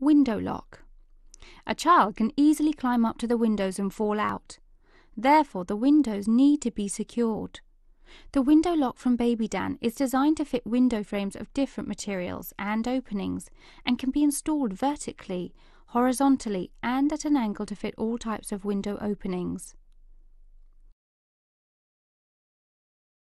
Window lock. A child can easily climb up to the windows and fall out. Therefore, the windows need to be secured. The window lock from Baby Dan is designed to fit window frames of different materials and openings and can be installed vertically, horizontally, and at an angle to fit all types of window openings.